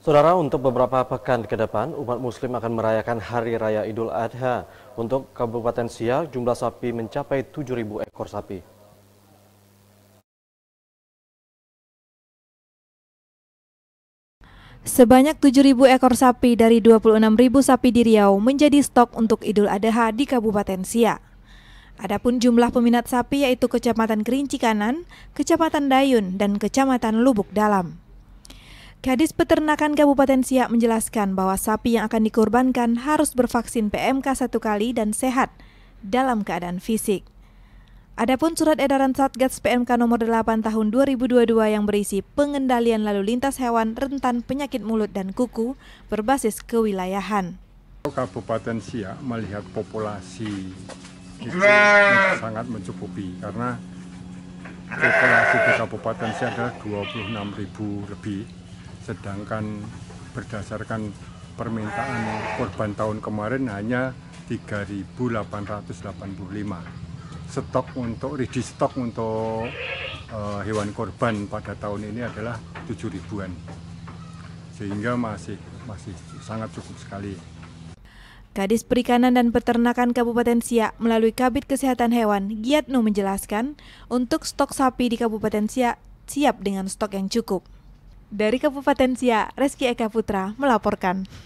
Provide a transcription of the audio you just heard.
Saudara, untuk beberapa pekan ke depan, umat muslim akan merayakan Hari Raya Idul Adha. Untuk Kabupaten Siak, jumlah sapi mencapai 7.000 ekor sapi. Sebanyak 7.000 ekor sapi dari 26.000 sapi di Riau menjadi stok untuk Idul Adha di Kabupaten Siak. Adapun jumlah peminat sapi yaitu Kecamatan Kerinci Kanan, Kecamatan Dayun, dan Kecamatan Lubuk Dalam. Kadis Peternakan Kabupaten Siak menjelaskan bahwa sapi yang akan dikurbankan harus bervaksin PMK satu kali dan sehat dalam keadaan fisik. Adapun surat edaran Satgas PMK nomor 8 tahun 2022 yang berisi pengendalian lalu lintas hewan rentan penyakit mulut dan kuku berbasis kewilayahan. Kabupaten Siak melihat populasi itu sangat mencukupi karena populasi di Kabupaten Siak adalah 26.000 lebih sedangkan berdasarkan permintaan korban tahun kemarin hanya 3.885 stok untuk ready stok untuk uh, hewan korban pada tahun ini adalah 7 ribuan sehingga masih masih sangat cukup sekali Kadis Perikanan dan Peternakan Kabupaten Siak melalui Kabit Kesehatan Hewan Giatno menjelaskan untuk stok sapi di Kabupaten Siak siap dengan stok yang cukup. Dari Kabupaten Sia, Reski Eka Putra melaporkan.